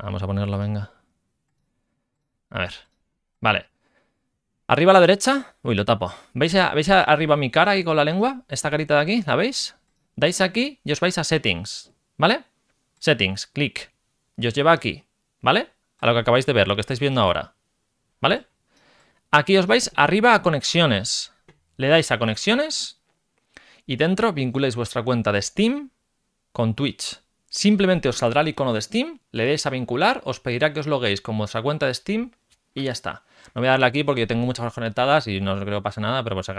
Vamos a ponerlo, venga. A ver. Vale. Arriba a la derecha. Uy, lo tapo. ¿Veis, arriba mi cara ahí con la lengua? Esta carita de aquí, ¿la veis? Dais aquí y os vais a settings. ¿Vale? Settings, clic. Y os lleva aquí. ¿Vale? A lo que acabáis de ver, lo que estáis viendo ahora. ¿Vale? Aquí os vais arriba a conexiones. Le dais a conexiones y dentro vinculáis vuestra cuenta de Steam con Twitch. Simplemente os saldrá el icono de Steam, le deis a vincular, os pedirá que os loguéis con vuestra cuenta de Steam y ya está. No voy a darle aquí porque tengo muchas cosas conectadas y no creo que pase nada, pero pues acá.